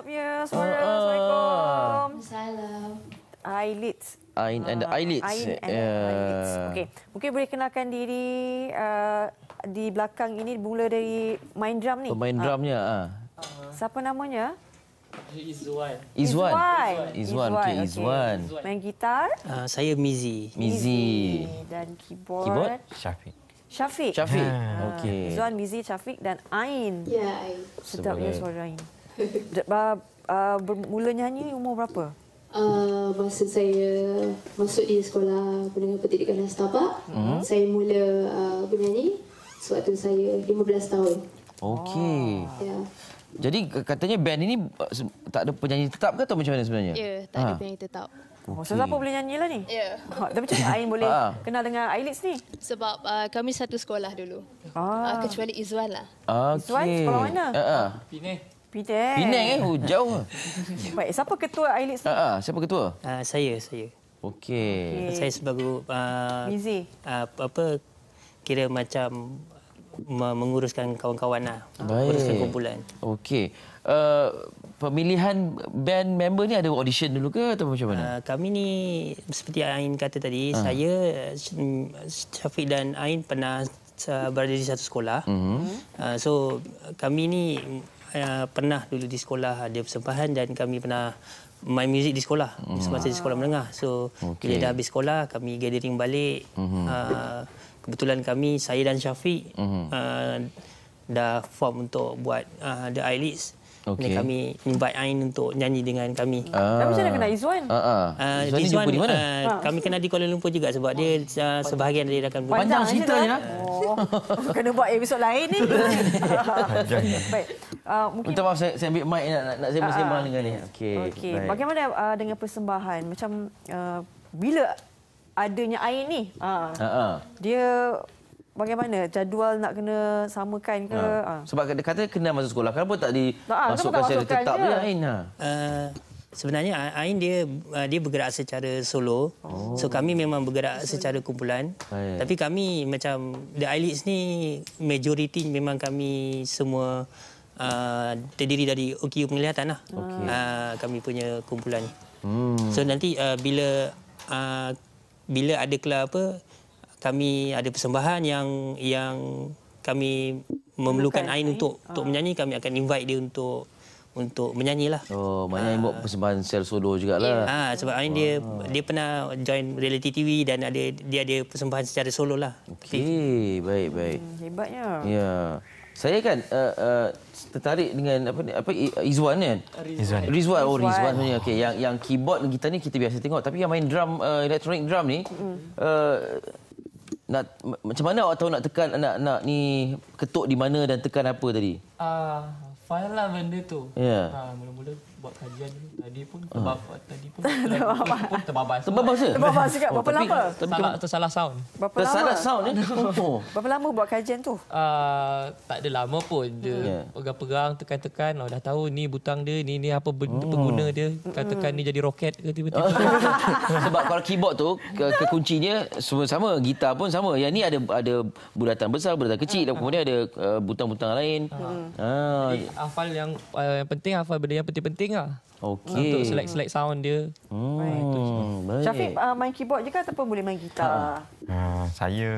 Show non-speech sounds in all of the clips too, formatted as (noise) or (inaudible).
sedapnya suara. Uh, Assalamualaikum. Eyelids. Ain and the ah, eyelids. Ain and the eyelids. Okay. Mungkin boleh kenalkan diri uh, di belakang ini mula dari main drum ni. Main ah. drumnya. Ah. Uh-huh. Siapa namanya? Izwan. Izwan. Izwan. Izwan. Okay, Izwan. Main gitar. Uh, saya Mizi. Mizi. Dan keyboard. Keyboard. Syafiq. Syafiq. Syafiq. Uh. Okay. Izwan, Mizi, Syafiq dan Ain. Ya, yeah, Ain. Sedapnya suara Ain. (laughs) Ah, ah, Bermula nyanyi umur berapa? Uh, masa saya masuk di sekolah penerima pendidikan nastaba setapak, hmm. saya mula uh, bernyanyi sewaktu saya 15 tahun. Okey. Ya. Yeah. Jadi katanya band ini eh, tak ada penyanyi tetap ke atau macam mana sebenarnya? Ya, yeah, tak ada penyanyi tetap. Okay. So, oh, siapa boleh nyanyilah ni? Ya. Yeah. Ha, tapi macam mana Ain boleh kenal dengan Ailis ni? Sebab uh, kami satu sekolah dulu. Ah. Uh, kecuali Izwan lah. Okay. Izwan sekolah mana? Uh, uh. Pinih. Penang. Penang eh? Oh, jauh. (laughs) Baik, siapa ketua Ailid sendiri? Ha, siapa ketua? Ha, saya, saya. Okey. Okay. Saya sebagai... Uh, Busy. Uh, apa, kira macam menguruskan kawan-kawan lah. Baik. Uruskan kumpulan. Okey. Uh, pemilihan band member ni ada audition dulu ke atau macam mana? Uh, kami ni seperti Ain kata tadi, uh. saya Syafiq dan Ain pernah uh, berada di satu sekolah. Uh -huh. uh, so kami ni uh, pernah dulu di sekolah ada persembahan dan kami pernah main muzik di sekolah hmm. semasa di sekolah menengah. So okay. bila dah habis sekolah kami gathering balik hmm. uh, kebetulan kami saya dan Syafiq hmm. uh, dah form untuk buat uh, the Eyelids. Hmm. Okay. Ini kami invite Ain untuk nyanyi dengan kami. Ah. Kami sudah kenal Izwan. Ah, ah. Uh, Izwan, Izwan uh, kami kenal di Kuala Lumpur juga sebab oh. dia uh, sebahagian dari rakan Panjang, Panjang ceritanya. Oh. Kena buat episod lain ni. Baik. Minta maaf, saya, saya ambil mic nak, nak, sembang-sembang uh, dengan ni. Okey. Okay. Bagaimana uh, dengan persembahan? Macam uh, bila adanya Ain ni, uh, uh, uh. dia bagaimana jadual nak kena samakan ke ha. Ha. sebab dia kata kena masuk sekolah kenapa tak ah, dimasukkan secara tetap dia Ain ha. uh, sebenarnya Ain dia ah, dia bergerak secara solo oh. so kami memang bergerak secara kumpulan Hai. tapi kami macam the elites ni majoriti memang kami semua uh, terdiri dari OKU penglihatanlah okay. uh, kami punya kumpulan hmm. so nanti uh, bila uh, bila ada kelas apa kami ada persembahan yang yang kami memerlukan Ain untuk uh. untuk ah. menyanyi kami akan invite dia untuk untuk menyanyilah. Oh, maknanya uh. buat persembahan sel solo jugaklah. Ya, ah, ha, sebab Ain dia uh. dia pernah join reality TV dan ada dia ada persembahan secara solo lah. Okey, baik baik. Hmm, hebatnya. Ya. Saya kan uh, uh, tertarik dengan apa ni apa Izwan kan? Izwan. Rizwan oh Rizwan punya okey yang yang keyboard dan gitar ni kita biasa tengok tapi yang main drum uh, electronic drum ni mm. uh, nak macam mana awak tahu nak tekan nak nak ni ketuk di mana dan tekan apa tadi? Ah, uh, file lah benda tu. Ya. Yeah. Ha, mula-mula buat kajian dulu. Tadi pun ah. terbabas. Tadi pun (laughs) terbabas. pun terbabas. Terbabas ke? Terbabas juga. Oh, Berapa lama? Tersalah, tersalah sound. Berapa tersalah lama? Tersalah sound ni? (laughs) Oh. Berapa lama buat kajian tu? Uh, tak ada lama pun. Dia hmm. pegang-pegang, tekan-tekan. Oh, dah tahu ni butang dia, ni ni apa oh. pengguna dia. Hmm. Katakan ni jadi roket ke tiba-tiba. (laughs) Sebab kalau keyboard tu, ke, kuncinya semua sama. Gitar pun sama. Yang ni ada ada bulatan besar, bulatan kecil. dan hmm. Kemudian ada eh, butang-butang lain. Uh. Uh. hafal eh, yang, penting, hafal benda yang penting recording lah. Okey. Ah, untuk selek selek sound dia. Hmm. Baik. Syafiq uh, ah, main keyboard juga ke ataupun boleh main gitar? Ha. Hmm, saya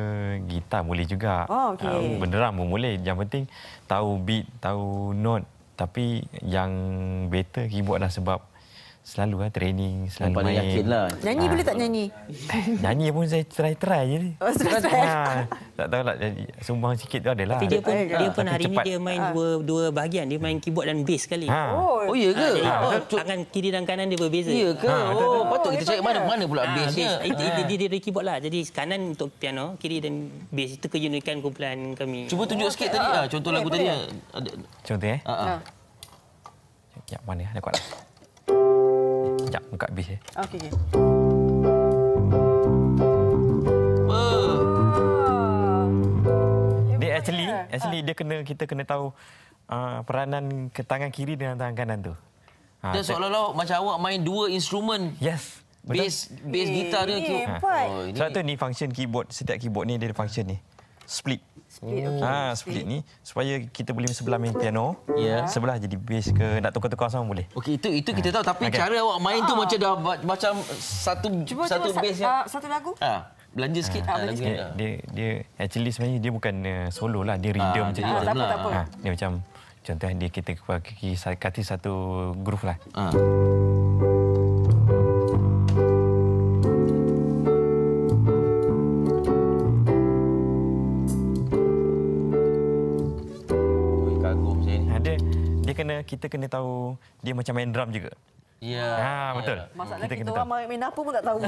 gitar boleh juga. Oh, okay. uh, ah, benderang pun boleh. Yang penting tahu beat, tahu note. Tapi yang better keyboard lah sebab Selalu lah training, selalu main. Yakin lah. Nyanyi boleh tak ah. nyanyi? (laughs) nyanyi pun saya try-try je. Oh, try -try. Ah, tak tahu lah, sumbang sikit tu ada lah. Tapi eh, dia pun, hari ni dia main ah. dua dua bahagian. Dia main keyboard dan bass sekali. Oh, oh iya ke? Ha. tangan kiri dan kanan dia berbeza. Iya ke? Oh, patut kita oh, cari mana, mana pula ha. bass ni. Dia, dia, dia, keyboard lah. Jadi kanan untuk piano, kiri dan bass. Itu keunikan kumpulan kami. Cuba tunjuk oh, sikit tadi lah. Contoh lagu tadi. Contoh eh? Ya, mana? Ada Dekat lah. Kak Bish eh. Okey okey. Actually, actually ha. dia kena kita kena tahu uh, peranan ke tangan kiri dengan tangan kanan tu. Ha, dia seolah-olah macam awak main dua instrumen. Yes. Bass, bass gitar dia tu. Oh, ini. So, tu ni function keyboard. Setiap keyboard ni dia ada function ni. Split. Split, oh. okay. ha, ah, split, split ni supaya kita boleh sebelah main piano yeah. sebelah jadi bass ke nak tukar-tukar sama boleh okey itu itu ah. kita tahu tapi okay. cara awak main ha. tu ah. macam dah macam satu cuba, satu cuba, bass sa- yang... satu lagu ha. belanja sikit, ha. belanja sikit. Ha. dia dia actually sebenarnya dia bukan uh, solo lah dia rhythm ha, macam dia, tu ha, tak apa, tak apa. Ha. dia macam contoh dia kita kaki satu groove lah ha. dia kena kita kena tahu dia macam main drum juga. Ya. Ha, betul. Masalah kita, kita orang main main apa pun tak tahu.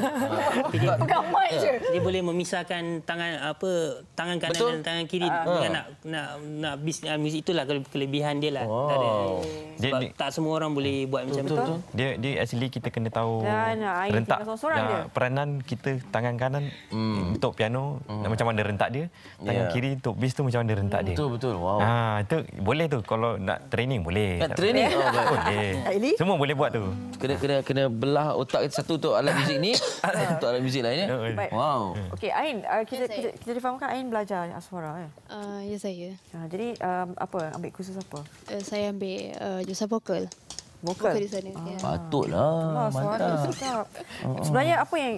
Pegang ah. mic je. Dia boleh memisahkan tangan apa tangan kanan betul. dan tangan kiri uh, ah. dengan uh. nak nak nak bisnes muzik itulah kelebihan dia lah. Wow. Dia, Sebab dia, tak semua orang boleh betul, buat macam betul, betul. Dia dia actually kita kena tahu dan, ya, ya, rentak ya, dia. peranan kita tangan kanan hmm. Mm, untuk piano hmm. macam mana rentak dia, tangan yeah. kiri untuk bis tu macam mana rentak hmm. dia. Betul betul. Wow. Ha, itu boleh tu kalau nak training boleh. Nak training boleh. Oh, boleh. Semua boleh buat tu kena kena kena belah otak kita satu untuk alat muzik ni satu (coughs) (coughs) untuk alat muzik lainnya. Eh? Wow. Hmm. Okey Ain uh, kita, yes, ya, kita kita difahamkan Ain belajar aswara eh. Uh, ya saya. uh, jadi um, apa ambil kursus apa? Uh, saya ambil uh, jurusan vokal. Vokal. di sana. Ya. Ah, ya. Patutlah. Suara sedap. Oh, oh. Sebenarnya apa yang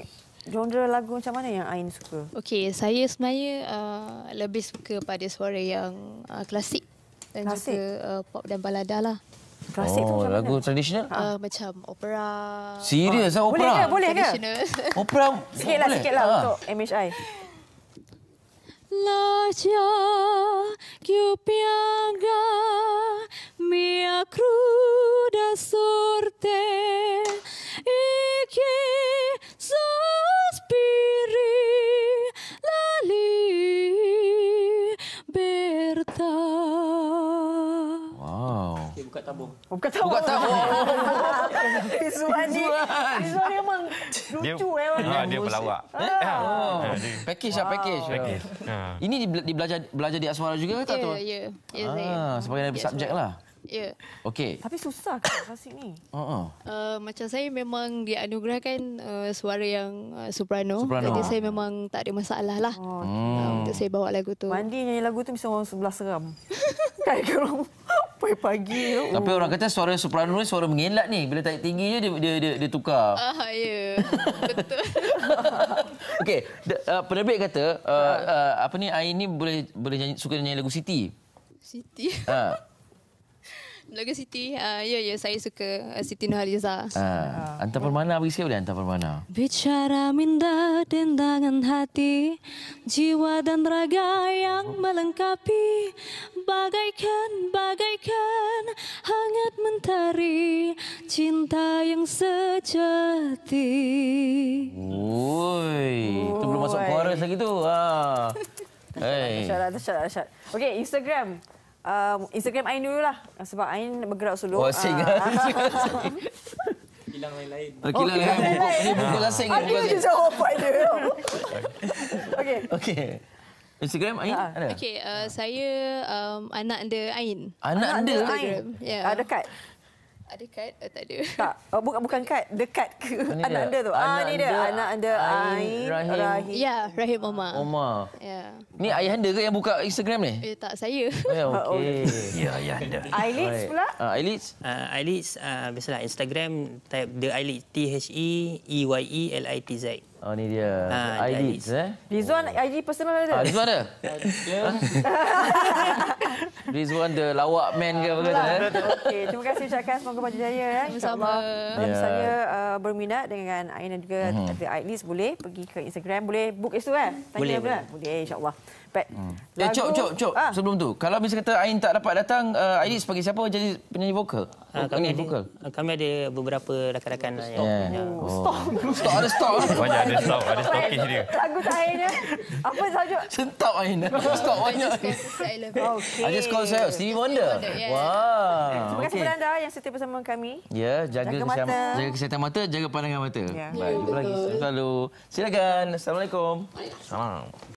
genre lagu macam mana yang Ain suka? Okey saya sebenarnya uh, lebih suka pada suara yang uh, klasik dan klasik. juga uh, pop dan balada lah. Klasik oh, macam lagu mana? tradisional? Ah. Uh, macam opera. Serius ah, oh, opera? Boleh ke? Boleh ke? (laughs) Opera. Sikitlah, sikitlah ah. untuk MHI. La cha kyu pianga mia cruda sorte. buka tabung. Oh, buka tabung. Buka tabung. (laughs) Izuan ni. Izuan ni memang lucu dia, eh. Ha, dia pelawak. Ha. Ah. ah oh. Ah, package lah, wow. lah, package. Package. Ha. Ini di, di belajar belajar di Aswara juga ke yeah, tak ya, tu? Ya, ya. Ya, sebagai yeah, subjek lah. Ya. Yeah. Okey. Tapi susah ke klasik ni? Ha uh-uh. uh, macam saya memang dianugerahkan uh, suara yang uh, soprano. soprano. Jadi saya memang tak ada masalah lah. Oh, okay. Hmm. uh, untuk saya bawa lagu tu. Mandi nyanyi lagu tu mesti orang sebelah seram. (laughs) Kayak kerum sampai pagi. Oh. Tapi orang kata suara soprano ni suara mengelak ni. Bila tak tinggi je, dia, dia, dia, dia tukar. Uh, ya, yeah. (laughs) betul. (laughs) Okey, uh, penerbit kata, uh, ha. uh, apa ni, Ain ni boleh, boleh nyanyi, suka nyanyi lagu Siti. Siti? Ha. Uh. (laughs) Lagu City, Uh, ya, ya. Saya suka uh, Siti Nurhaliza. Uh, hantar permana bagi siapa dia hantar permana? Bicara minda dendangan hati Jiwa dan raga yang oh. melengkapi Bagaikan, bagaikan hangat mentari Cinta yang sejati Woi, Itu belum masuk chorus lagi tu. Ha. (laughs) Hey. Syarat, syarat, syarat. Okay, Instagram uh, Instagram Ain dulu lah sebab Ain bergerak solo. Oh, sing. Uh, ah. (laughs) Kilang lain-lain. Okay, oh, oh, lain-lain. Okay, lain Okay, lain-lain. Okay, lain-lain. Okay, lain-lain. Okay, okay. Instagram Ain ah. Okay, uh, saya um, anak dia Ain. Anak, anak dia? Ain. Yeah. Uh, dekat. Ada kad atau eh, tak ada? Tak. Oh, bukan bukan kad, dekat ke ini anak dia. anda tu? Ah, anak ah, ni dia. Anak anda Ain, Rahim. Rahim. Ya, Rahim Omar. Omar. Ya. Ni ayah anda ke yang buka Instagram ni? Eh, tak, saya. Oh, ya, (laughs) oh, okey. ya, ayah anda. (laughs) Ailids pula? Ah, Ailids. Ah, Ailids, ah, biasalah Instagram type The Ailids. T-H-E-E-Y-E-L-I-T-Z. Oh ni dia. Ha, ah, ID eh. Rizwan oh. ID personal ada. Ah, Rizwan ada. (laughs) (laughs) Rizwan the lawak man ke apa kata? Eh? Okey, terima kasih ucapkan semoga berjaya ya. eh. Sama-sama. yeah. uh, Uh, berminat dengan Ain dan juga hmm. The Idlist boleh pergi ke Instagram boleh book itu eh. Tanya boleh, boleh. Lah. Boleh insya-Allah. Pat. Hmm. Eh, lagu... Eh, cok cok cok ah. sebelum tu. Kalau misalnya kata Ain tak dapat datang uh, Idlist pergi siapa jadi penyanyi vokal? Ah, kami ada, vokal. Ah, kami ada beberapa rakan-rakan lah, ya. stop. yang yeah. oh. stop. stop ada stop. banyak ada stop, ada stokis dia. Lagu terakhirnya. Eh. Apa saja? (laughs) Sentap Ain. Eh. Stop banyak. Okay. I just saya Stevie Wonder. Wow. Terima kasih okay. kepada anda yang setiap bersama kami. Ya, jaga, mata. Jaga kesihatan mata jaga pandangan mata. Yeah. Baik, jumpa lagi. Selalu. Silakan. Assalamualaikum. Salam.